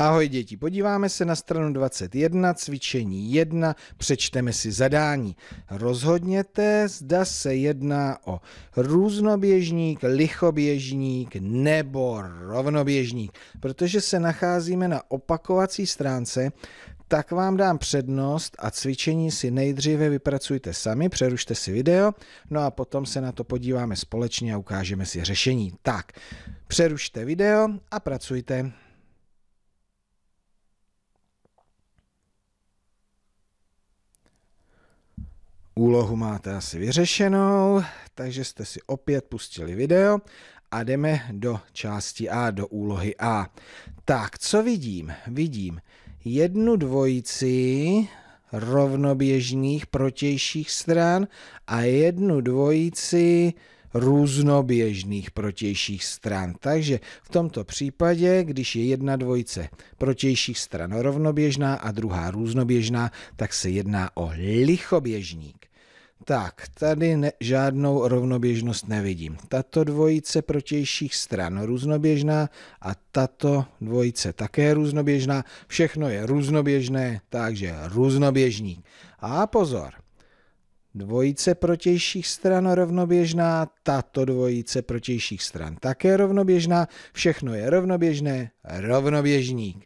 Ahoj děti, podíváme se na stranu 21, cvičení 1, přečteme si zadání. Rozhodněte, zda se jedná o různoběžník, lichoběžník nebo rovnoběžník. Protože se nacházíme na opakovací stránce, tak vám dám přednost a cvičení si nejdříve vypracujte sami, přerušte si video, no a potom se na to podíváme společně a ukážeme si řešení. Tak, přerušte video a pracujte. Úlohu máte asi vyřešenou, takže jste si opět pustili video a jdeme do části A, do úlohy A. Tak, co vidím? Vidím jednu dvojici rovnoběžných protějších stran a jednu dvojici různoběžných protějších stran. Takže v tomto případě, když je jedna dvojice protějších stran rovnoběžná a druhá různoběžná, tak se jedná o lichoběžník. Tak, tady ne, žádnou rovnoběžnost nevidím. Tato dvojice protějších stran různoběžná a tato dvojice také různoběžná. Všechno je různoběžné, takže různoběžník. A pozor, dvojice protějších stran rovnoběžná, tato dvojice protějších stran také rovnoběžná, všechno je rovnoběžné, rovnoběžník.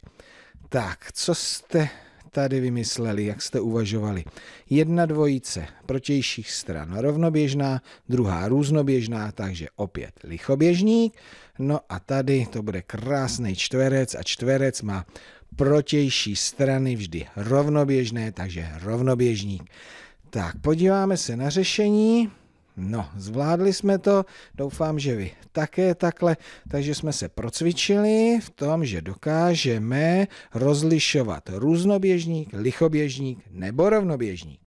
Tak, co jste tady vymysleli, jak jste uvažovali. Jedna dvojice protějších stran rovnoběžná, druhá různoběžná, takže opět lichoběžník. No a tady to bude krásný čtverec a čtverec má protější strany vždy rovnoběžné, takže rovnoběžník. Tak podíváme se na řešení. No, zvládli jsme to, doufám, že vy také takhle, takže jsme se procvičili v tom, že dokážeme rozlišovat různoběžník, lichoběžník nebo rovnoběžník.